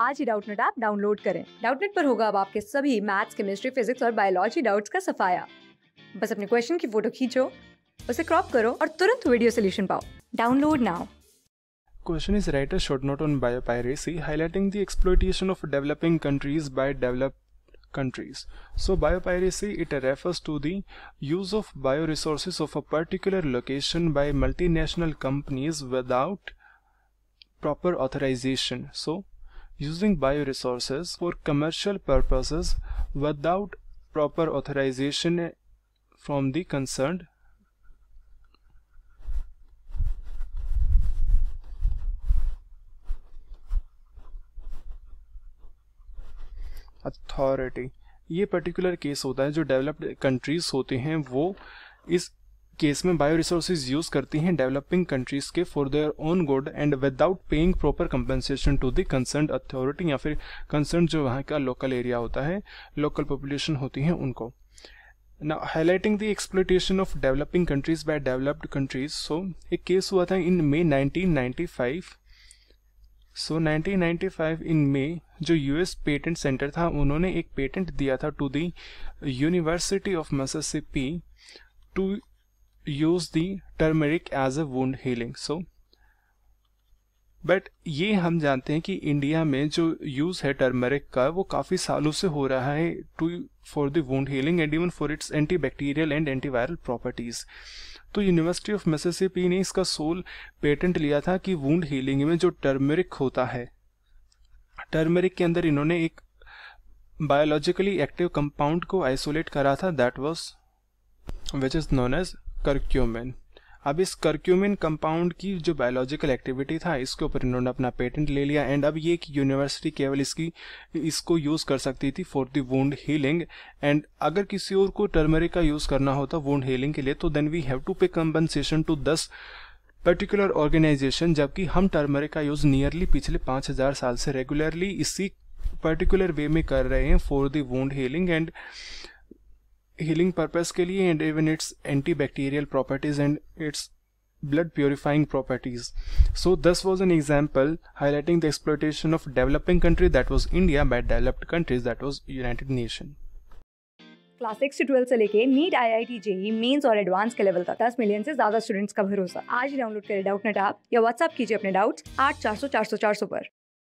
आज ही Doubtnut app download करें डाउटनेट पर होगा अब आपके सभी मैथ्स केमिस्ट्री फिजिक्स और बायोलॉजी डाउट्स का सफाया बस अपने क्वेश्चन की फोटो खींचो उसे क्रॉप करो और तुरंत वीडियो सोल्यूशन पाओ download now question is write a short note on biopiracy highlighting the exploitation of developing countries by developed countries so biopiracy it refers to the use of bioresources of a particular location by multinational companies without proper authorization so using bioresources for commercial purposes without proper authorization from the concerned authority ये particular case होता है जो developed countries होते हैं वो इस case में bio resources use करती हैं डेवलपिंग कंट्रीज के for their own good and without paying proper compensation to the concern authority या फिर कंसर्न जो वहाँ का लोकल एरिया होता है लोकल पॉपुलेशन होती है उनको ना highlighting the exploitation of developing countries by developed countries so एक केस हुआ था इन मे 1995 सो so, 1995 इन मई जो यूएस पेटेंट सेंटर था उन्होंने एक पेटेंट दिया था to the university of Mississippi to use the turmeric as a wound healing so but ये हम जानते हैं कि इंडिया में जो यूज़ है टर्मेरिक का वो काफ़ी सालों से हो रहा है to for the wound healing and even for its anti bacterial and antiviral properties तो यूनिवर्सिटी ऑफ मिसिसिपी ने इसका सोल पेटेंट लिया था कि वुंड हीलिंग में जो टर्मेरिक होता है टर्मेरिक के अंदर इन्होंने एक बायोलॉजिकली एक्टिव कंपाउंड को आइसोलेट करा था that was which is known as curcumin अब इस करक्यूमिन कंपाउंड की जो बायोलॉजिकल एक्टिविटी था इसके ऊपर इन्होंने अपना पेटेंट ले लिया एंड अब ये कि यूनिवर्सिटी केवल इसकी इसको यूज़ कर सकती थी for the wound healing and अगर किसी और को टर्मरिक का यूज़ करना होता वोंड हीलिंग के लिए तो then we have to pay compensation to this particular organization जबकि हम टर्मरिक का यूज़ नियरली पिछले पांच हज़ार साल से रेगुलरली इसी पर्टिकुलर वे में कर रहे हैं for the wound healing and healing purpose के लिए and even its anti bacterial properties and its blood purifying properties so this was an example highlighting the exploitation of developing country that was India by developed countries that was United Nation class six से twelfth से लेके NEET IIT JEE Mains और advance के level तक दस million से ज्यादा students का भरोसा आज डाउनलोड करें डाउट नेट ऐप या व्हाट्सअप कीजिए अपने डाउट्स आठ चार सौ चार सौ चार सौ पर